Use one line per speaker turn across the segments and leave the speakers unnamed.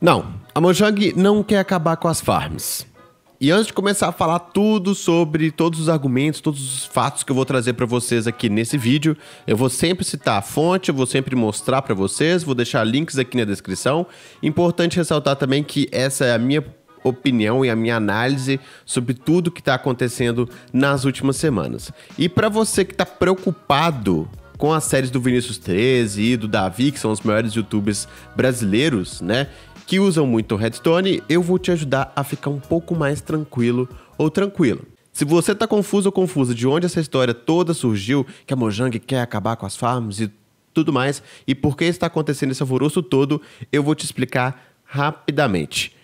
Não, a Mojang não quer acabar com as farms. E antes de começar a falar tudo sobre todos os argumentos, todos os fatos que eu vou trazer para vocês aqui nesse vídeo, eu vou sempre citar a fonte, eu vou sempre mostrar para vocês, vou deixar links aqui na descrição. Importante ressaltar também que essa é a minha opinião e a minha análise sobre tudo que está acontecendo nas últimas semanas. E para você que está preocupado com as séries do Vinícius 13 e do Davi, que são os maiores youtubers brasileiros, né? que usam muito Redstone, eu vou te ajudar a ficar um pouco mais tranquilo ou tranquilo. Se você tá confuso ou confusa de onde essa história toda surgiu, que a Mojang quer acabar com as farms e tudo mais, e por que está acontecendo esse alvoroço todo, eu vou te explicar rapidamente.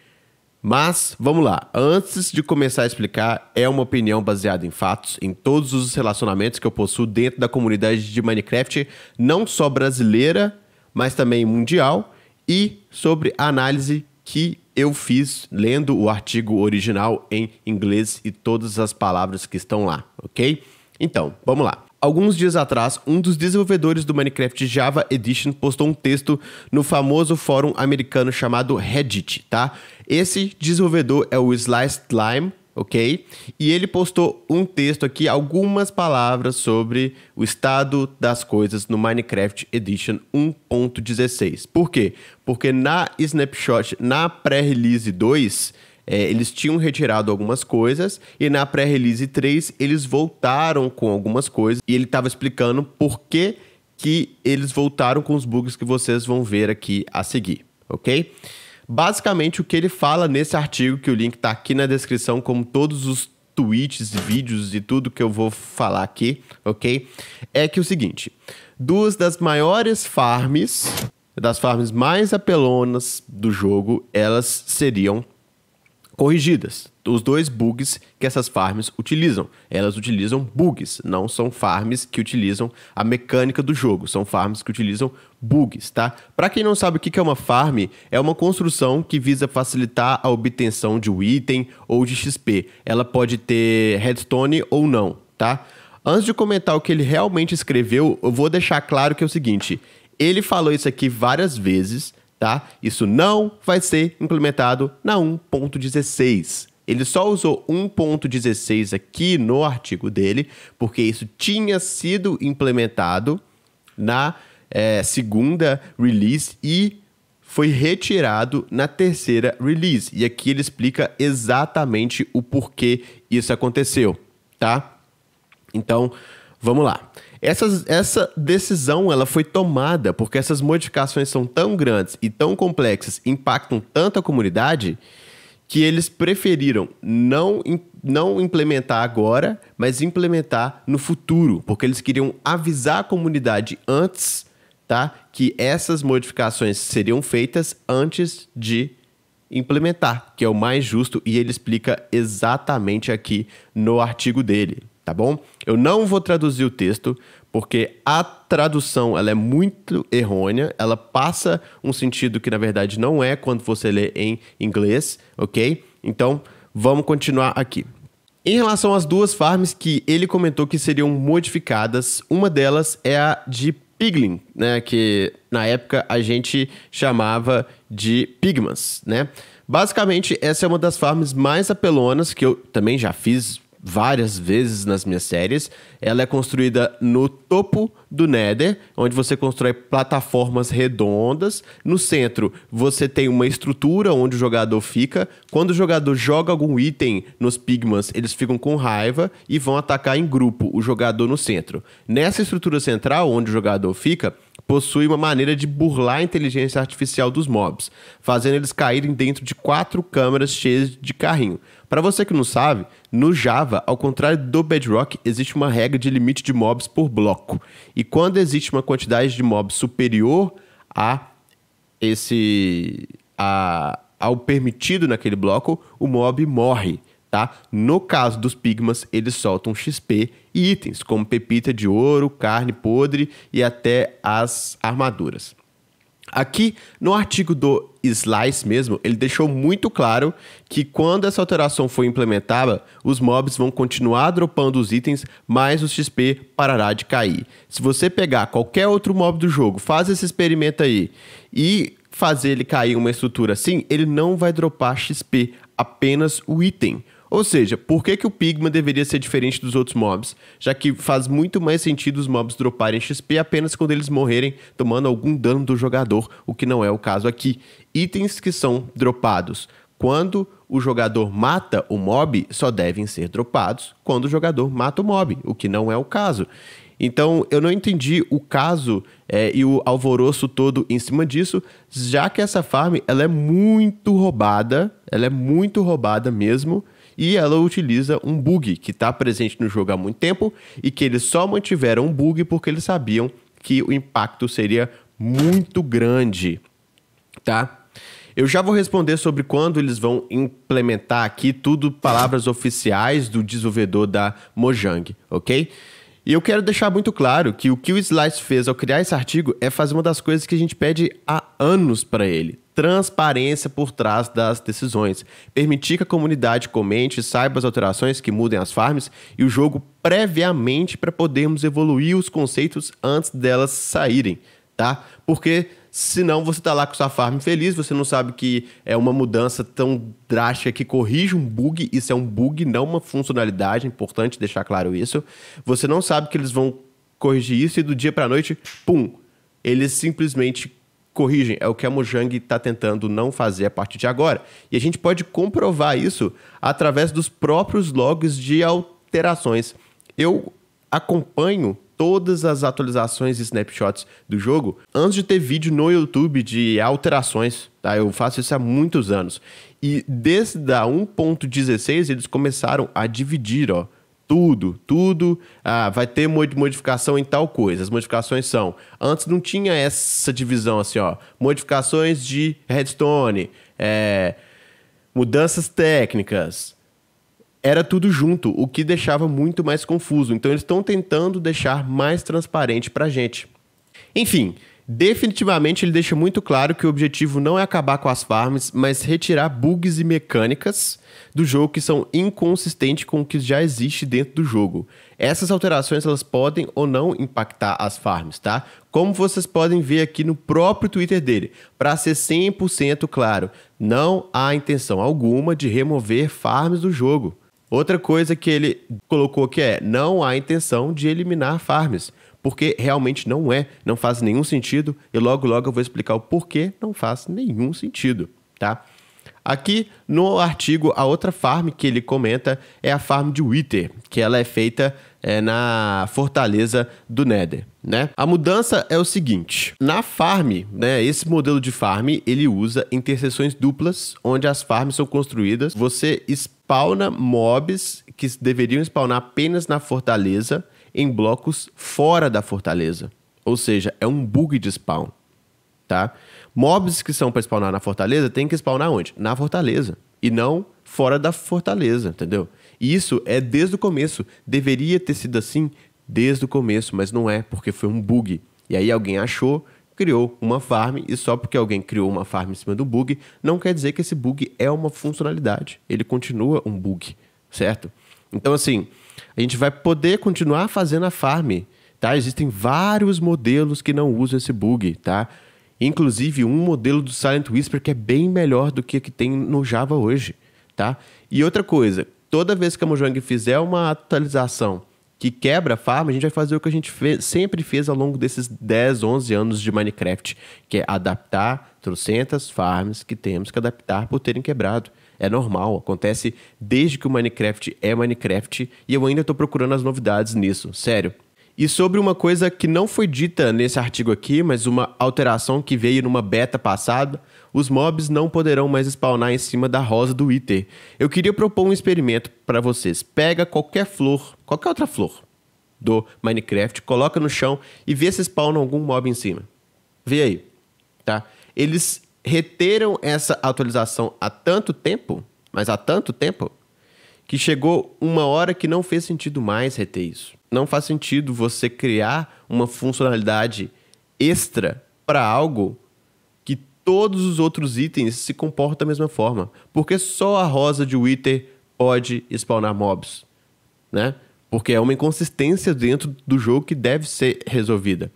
Mas, vamos lá. Antes de começar a explicar, é uma opinião baseada em fatos, em todos os relacionamentos que eu possuo dentro da comunidade de Minecraft, não só brasileira, mas também mundial e sobre a análise que eu fiz lendo o artigo original em inglês e todas as palavras que estão lá, ok? Então, vamos lá. Alguns dias atrás, um dos desenvolvedores do Minecraft Java Edition postou um texto no famoso fórum americano chamado Reddit, tá? Esse desenvolvedor é o Sliced Lime, ok? E ele postou um texto aqui, algumas palavras sobre o estado das coisas no Minecraft Edition 1.16. Por quê? Porque na Snapshot, na pré-release 2, é, eles tinham retirado algumas coisas e na pré-release 3 eles voltaram com algumas coisas e ele estava explicando por que, que eles voltaram com os bugs que vocês vão ver aqui a seguir, ok? Basicamente, o que ele fala nesse artigo, que o link está aqui na descrição, como todos os tweets, vídeos e tudo que eu vou falar aqui, ok? É que o seguinte: duas das maiores farms, das farms mais apelonas do jogo, elas seriam corrigidas. Os dois bugs que essas farms utilizam. Elas utilizam bugs, não são farms que utilizam a mecânica do jogo, são farms que utilizam bugs, tá? Para quem não sabe o que é uma farm, é uma construção que visa facilitar a obtenção de um item ou de XP. Ela pode ter redstone ou não, tá? Antes de comentar o que ele realmente escreveu, eu vou deixar claro que é o seguinte: ele falou isso aqui várias vezes tá? Isso não vai ser implementado na 1.16. Ele só usou 1.16 aqui no artigo dele, porque isso tinha sido implementado na é, segunda release e foi retirado na terceira release. E aqui ele explica exatamente o porquê isso aconteceu, tá? Então, vamos lá essa decisão ela foi tomada porque essas modificações são tão grandes e tão complexas, impactam tanto a comunidade, que eles preferiram não, não implementar agora, mas implementar no futuro, porque eles queriam avisar a comunidade antes, tá? Que essas modificações seriam feitas antes de implementar, que é o mais justo e ele explica exatamente aqui no artigo dele tá bom? Eu não vou traduzir o texto porque a tradução ela é muito errônea, ela passa um sentido que na verdade não é quando você lê em inglês, ok? Então vamos continuar aqui. Em relação às duas farms que ele comentou que seriam modificadas, uma delas é a de Piglin, né? Que na época a gente chamava de Pigmas, né? Basicamente, essa é uma das farms mais apelonas que eu também já fiz várias vezes nas minhas séries. Ela é construída no topo do Nether, onde você constrói plataformas redondas. No centro, você tem uma estrutura onde o jogador fica. Quando o jogador joga algum item nos Pigmans, eles ficam com raiva e vão atacar em grupo o jogador no centro. Nessa estrutura central, onde o jogador fica, possui uma maneira de burlar a inteligência artificial dos mobs, fazendo eles caírem dentro de quatro câmeras cheias de carrinho. Para você que não sabe, no Java, ao contrário do Bedrock, existe uma regra de limite de mobs por bloco. E e quando existe uma quantidade de mobs superior a esse a, ao permitido naquele bloco, o mob morre, tá? No caso dos pigmas, eles soltam XP e itens, como pepita de ouro, carne podre e até as armaduras. Aqui, no artigo do Slice mesmo, ele deixou muito claro que quando essa alteração for implementada, os mobs vão continuar dropando os itens, mas o XP parará de cair. Se você pegar qualquer outro mob do jogo, faz esse experimento aí e fazer ele cair uma estrutura assim, ele não vai dropar XP, apenas o item. Ou seja, por que, que o Pigma deveria ser diferente dos outros mobs? Já que faz muito mais sentido os mobs droparem XP apenas quando eles morrerem tomando algum dano do jogador, o que não é o caso aqui. Itens que são dropados quando o jogador mata o mob só devem ser dropados quando o jogador mata o mob, o que não é o caso. Então, eu não entendi o caso é, e o alvoroço todo em cima disso, já que essa farm ela é muito roubada, ela é muito roubada mesmo, e ela utiliza um bug que está presente no jogo há muito tempo e que eles só mantiveram um bug porque eles sabiam que o impacto seria muito grande, tá? Eu já vou responder sobre quando eles vão implementar aqui tudo palavras oficiais do desenvolvedor da Mojang, ok? E eu quero deixar muito claro que o que o Slice fez ao criar esse artigo é fazer uma das coisas que a gente pede há anos para ele. Transparência por trás das decisões. Permitir que a comunidade comente e saiba as alterações que mudem as farms e o jogo previamente para podermos evoluir os conceitos antes delas saírem, tá? Porque senão você está lá com sua farm feliz, você não sabe que é uma mudança tão drástica que corrige um bug, isso é um bug, não uma funcionalidade, é importante deixar claro isso. Você não sabe que eles vão corrigir isso e do dia para noite, pum, eles simplesmente corrigem, é o que a Mojang está tentando não fazer a partir de agora. E a gente pode comprovar isso através dos próprios logs de alterações. Eu acompanho todas as atualizações e snapshots do jogo antes de ter vídeo no YouTube de alterações, tá? Eu faço isso há muitos anos. E desde a 1.16 eles começaram a dividir, ó, tudo, tudo ah, vai ter modificação em tal coisa. As modificações são. Antes não tinha essa divisão assim, ó. Modificações de redstone, é, mudanças técnicas. Era tudo junto, o que deixava muito mais confuso. Então eles estão tentando deixar mais transparente pra gente. Enfim, Definitivamente ele deixa muito claro que o objetivo não é acabar com as farms, mas retirar bugs e mecânicas do jogo que são inconsistentes com o que já existe dentro do jogo. Essas alterações elas podem ou não impactar as farms, tá? Como vocês podem ver aqui no próprio Twitter dele, para ser 100% claro, não há intenção alguma de remover farms do jogo. Outra coisa que ele colocou que é: não há intenção de eliminar farms porque realmente não é, não faz nenhum sentido e logo logo eu vou explicar o porquê não faz nenhum sentido, tá? Aqui no artigo, a outra farm que ele comenta é a farm de Wither, que ela é feita é, na fortaleza do Nether, né? A mudança é o seguinte, na farm, né, esse modelo de farm, ele usa interseções duplas, onde as farms são construídas, você spawna mobs que deveriam spawnar apenas na fortaleza, em blocos fora da fortaleza. Ou seja, é um bug de spawn, tá? Mobs que são para spawnar na fortaleza tem que spawnar onde? Na fortaleza e não fora da fortaleza, entendeu? E isso é desde o começo. Deveria ter sido assim desde o começo, mas não é, porque foi um bug. E aí alguém achou, criou uma farm, e só porque alguém criou uma farm em cima do bug, não quer dizer que esse bug é uma funcionalidade. Ele continua um bug, certo? Então, assim, a gente vai poder continuar fazendo a farm, tá? Existem vários modelos que não usam esse bug, tá? Inclusive um modelo do Silent Whisper que é bem melhor do que que tem no Java hoje, tá? E outra coisa, toda vez que a Mojang fizer uma atualização que quebra a farm, a gente vai fazer o que a gente fez, sempre fez ao longo desses 10, 11 anos de Minecraft, que é adaptar trocentas farms que temos que adaptar por terem quebrado. É normal, acontece desde que o Minecraft é Minecraft e eu ainda estou procurando as novidades nisso, sério. E sobre uma coisa que não foi dita nesse artigo aqui, mas uma alteração que veio numa beta passada, os mobs não poderão mais spawnar em cima da rosa do Wither. Eu queria propor um experimento para vocês. Pega qualquer flor, qualquer outra flor do Minecraft, coloca no chão e vê se spawna algum mob em cima. Vê aí, tá? Eles reteram essa atualização há tanto tempo, mas há tanto tempo, que chegou uma hora que não fez sentido mais reter isso. Não faz sentido você criar uma funcionalidade extra para algo que todos os outros itens se comportam da mesma forma. Porque só a rosa de Wither pode spawnar mobs, né? Porque é uma inconsistência dentro do jogo que deve ser resolvida.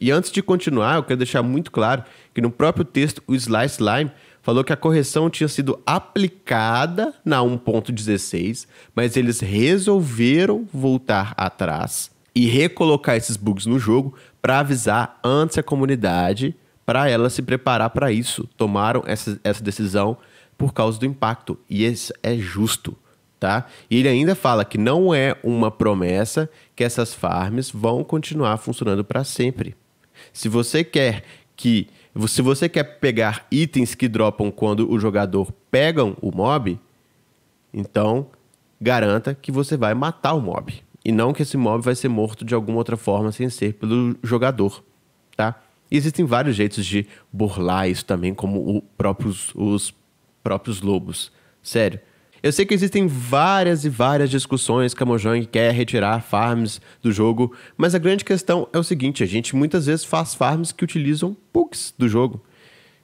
E antes de continuar, eu quero deixar muito claro que no próprio texto o Slice Lime falou que a correção tinha sido aplicada na 1.16, mas eles resolveram voltar atrás e recolocar esses bugs no jogo para avisar antes a comunidade para ela se preparar para isso. Tomaram essa, essa decisão por causa do impacto e isso é justo. Tá? E ele ainda fala que não é uma promessa que essas farms vão continuar funcionando para sempre. Se você quer que. Se você quer pegar itens que dropam quando o jogador pega o mob, então garanta que você vai matar o mob. E não que esse mob vai ser morto de alguma outra forma sem ser pelo jogador, tá? E existem vários jeitos de burlar isso também, como o próprios, os próprios lobos. Sério, eu sei que existem várias e várias discussões que a Mojang quer retirar farms do jogo, mas a grande questão é o seguinte: a gente muitas vezes faz farms que utilizam bugs do jogo.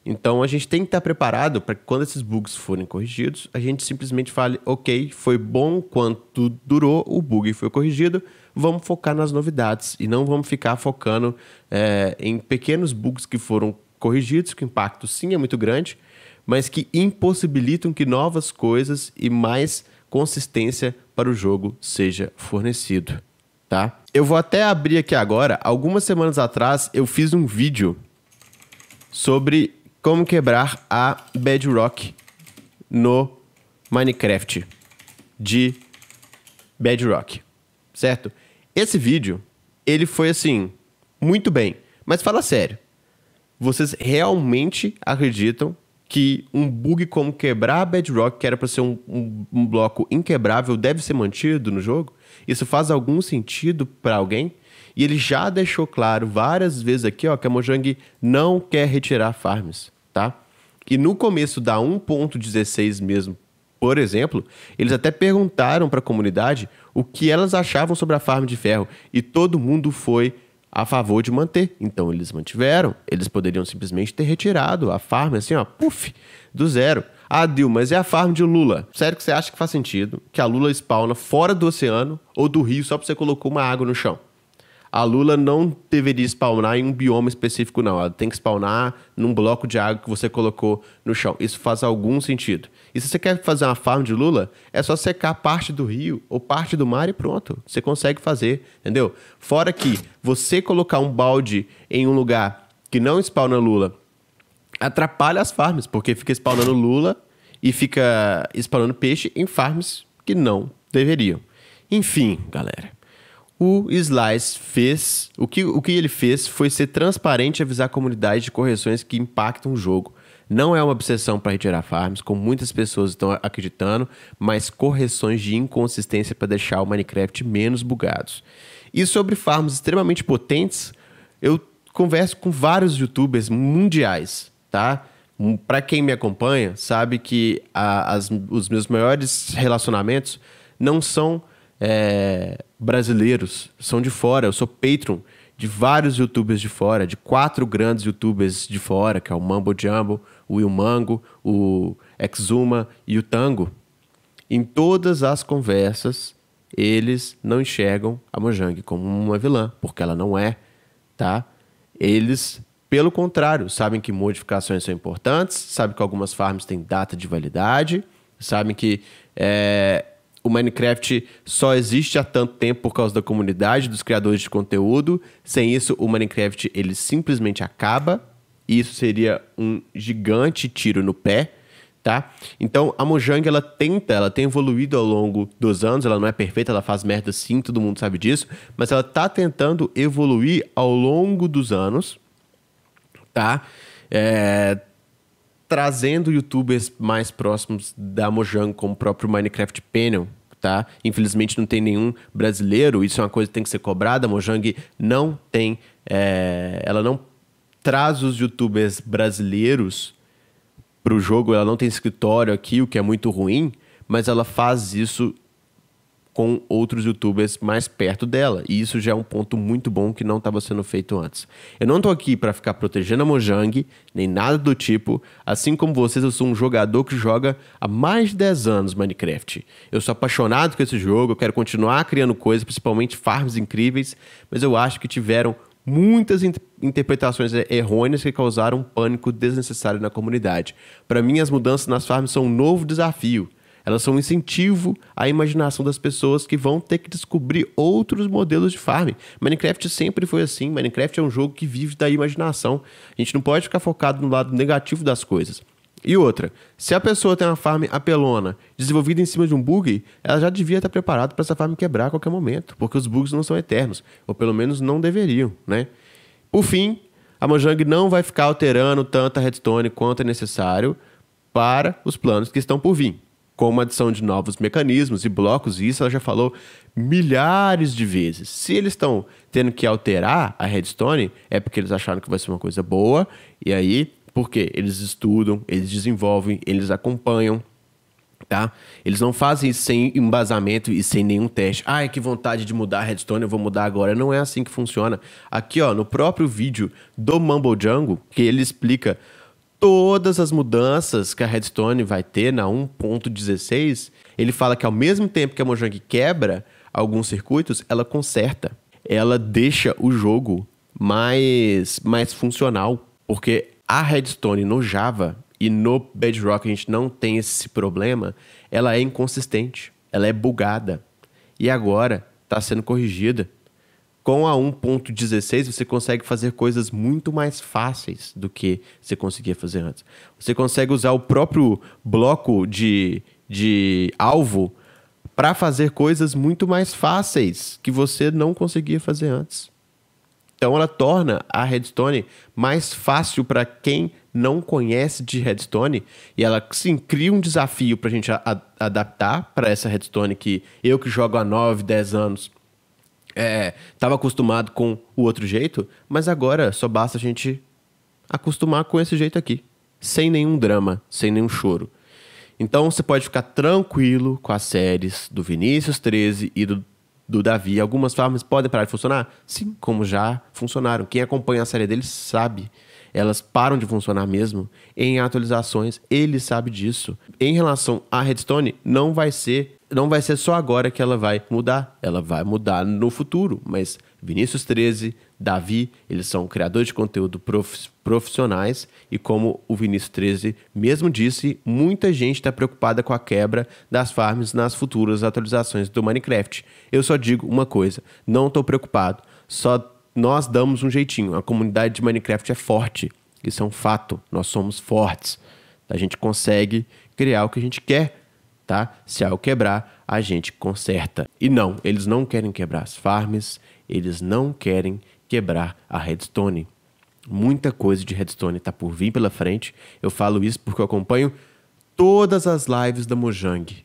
Então a gente tem que estar preparado para que quando esses bugs forem corrigidos, a gente simplesmente fale, ok, foi bom quanto durou, o bug foi corrigido, vamos focar nas novidades e não vamos ficar focando é, em pequenos bugs que foram corrigidos, que o impacto sim é muito grande, mas que impossibilitam que novas coisas e mais consistência para o jogo seja fornecido, tá? Eu vou até abrir aqui agora. Algumas semanas atrás eu fiz um vídeo sobre como quebrar a Bedrock no Minecraft de Bedrock, certo? Esse vídeo, ele foi assim, muito bem. Mas fala sério, vocês realmente acreditam que um bug como quebrar a Bedrock, que era para ser um, um, um, bloco inquebrável, deve ser mantido no jogo? Isso faz algum sentido para alguém? E ele já deixou claro várias vezes aqui ó, que a Mojang não quer retirar farms, tá? E no começo da 1.16 mesmo, por exemplo, eles até perguntaram para a comunidade o que elas achavam sobre a farm de ferro e todo mundo foi a favor de manter. Então eles mantiveram, eles poderiam simplesmente ter retirado a farm assim, ó, puf, do zero. Ah, Dil, mas é a farm de Lula. Sério que você acha que faz sentido que a Lula spawna fora do oceano ou do rio só porque você colocou uma água no chão? a Lula não deveria spawnar em um bioma específico, não. Ela tem que spawnar num bloco de água que você colocou no chão. Isso faz algum sentido. E se você quer fazer uma farm de Lula, é só secar parte do rio ou parte do mar e pronto. Você consegue fazer, entendeu? Fora que você colocar um balde em um lugar que não spawna Lula atrapalha as farms, porque fica spawnando Lula e fica spawnando peixe em farms que não deveriam. Enfim, galera. O Slice fez. O que, o que ele fez foi ser transparente e avisar a comunidade de correções que impactam o jogo. Não é uma obsessão para retirar farms, como muitas pessoas estão acreditando, mas correções de inconsistência para deixar o Minecraft menos bugados. E sobre farms extremamente potentes, eu converso com vários youtubers mundiais, tá? Hum, para quem me acompanha, sabe que a, as, os meus maiores relacionamentos não são. É brasileiros, são de fora. Eu sou patron de vários youtubers de fora, de quatro grandes youtubers de fora, que é o Mambo Jumbo, o Will Mango, o Exuma e o Tango. Em todas as conversas, eles não enxergam a Mojang como uma vilã, porque ela não é, tá? Eles, pelo contrário, sabem que modificações são importantes, sabem que algumas farms têm data de validade, sabem que é, o Minecraft só existe há tanto tempo por causa da comunidade, dos criadores de conteúdo. Sem isso, o Minecraft ele simplesmente acaba. E isso seria um gigante tiro no pé, tá? Então a Mojang ela tenta, ela tem evoluído ao longo dos anos, ela não é perfeita, ela faz merda sim, todo mundo sabe disso, mas ela tá tentando evoluir ao longo dos anos, tá? É, trazendo youtubers mais próximos da Mojang, como o próprio Minecraft Panel, tá? Infelizmente não tem nenhum brasileiro, isso é uma coisa que tem que ser cobrada. A Mojang não tem, é... ela não traz os youtubers brasileiros para o jogo, ela não tem escritório aqui, o que é muito ruim, mas ela faz isso com outros youtubers mais perto dela. E isso já é um ponto muito bom que não estava sendo feito antes. Eu não estou aqui para ficar protegendo a Mojang, nem nada do tipo. Assim como vocês, eu sou um jogador que joga há mais de 10 anos Minecraft. Eu sou apaixonado com esse jogo, eu quero continuar criando coisas, principalmente farms incríveis, mas eu acho que tiveram muitas in interpretações errôneas que causaram um pânico desnecessário na comunidade. Para mim, as mudanças nas farms são um novo desafio elas são um incentivo à imaginação das pessoas que vão ter que descobrir outros modelos de farm. Minecraft sempre foi assim. Minecraft é um jogo que vive da imaginação. A gente não pode ficar focado no lado negativo das coisas. E outra, se a pessoa tem uma farm apelona desenvolvida em cima de um bug, ela já devia estar preparada para essa farm quebrar a qualquer momento, porque os bugs não são eternos, ou pelo menos não deveriam, né? Por fim, a Mojang não vai ficar alterando tanto a redstone quanto é necessário para os planos que estão por vir com a adição de novos mecanismos e blocos, e isso ela já falou milhares de vezes. Se eles estão tendo que alterar a Redstone, é porque eles acharam que vai ser uma coisa boa, e aí, porque eles estudam, eles desenvolvem, eles acompanham, tá? Eles não fazem isso sem embasamento e sem nenhum teste. Ai, que vontade de mudar a redstone, eu vou mudar agora. Não é assim que funciona. Aqui, ó, no próprio vídeo do Mumbo Django, que ele explica todas as mudanças que a Redstone vai ter na 1.16, ele fala que ao mesmo tempo que a Mojang quebra alguns circuitos, ela conserta. Ela deixa o jogo mais, mais funcional. Porque a Redstone no Java e no Bedrock a gente não tem esse problema, ela é inconsistente, ela é bugada. E agora está sendo corrigida. Com a 1.16 você consegue fazer coisas muito mais fáceis do que você conseguia fazer antes. Você consegue usar o próprio bloco de, de alvo para fazer coisas muito mais fáceis que você não conseguia fazer antes. Então ela torna a Redstone mais fácil para quem não conhece de Redstone e ela sim cria um desafio para a gente adaptar para essa Redstone que eu que jogo há 9, 10 anos é, tava acostumado com o outro jeito, mas agora só basta a gente acostumar com esse jeito aqui, sem nenhum drama, sem nenhum choro. Então você pode ficar tranquilo com as séries do Vinícius 13 e do, do Davi. Algumas formas podem parar de funcionar? Sim, como já funcionaram. Quem acompanha a série deles sabe. Elas param de funcionar mesmo. Em atualizações, ele sabe disso. Em relação à Redstone, não vai ser não vai ser só agora que ela vai mudar. Ela vai mudar no futuro. Mas Vinícius 13, Davi, eles são criadores de conteúdo profissionais. E como o Vinícius 13 mesmo disse, muita gente está preocupada com a quebra das farms nas futuras atualizações do Minecraft. Eu só digo uma coisa: não estou preocupado. Só nós damos um jeitinho. A comunidade de Minecraft é forte. Isso é um fato. Nós somos fortes. A gente consegue criar o que a gente quer tá? Se algo quebrar, a gente conserta. E não, eles não querem quebrar as farms, eles não querem quebrar a redstone. Muita coisa de redstone está por vir pela frente. Eu falo isso porque eu acompanho todas as lives da Mojang.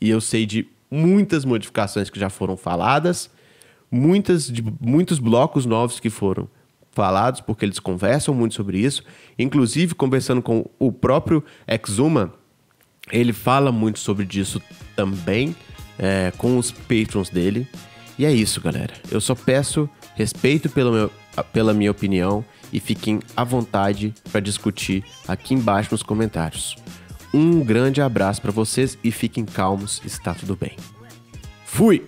E eu sei de muitas modificações que já foram faladas, muitas de, muitos blocos novos que foram falados, porque eles conversam muito sobre isso. Inclusive, conversando com o próprio Exuma, ele fala muito sobre disso também é, com os patrons dele. E é isso, galera. Eu só peço respeito pelo meu, pela minha opinião e fiquem à vontade para discutir aqui embaixo nos comentários. Um grande abraço para vocês e fiquem calmos, está tudo bem. Fui!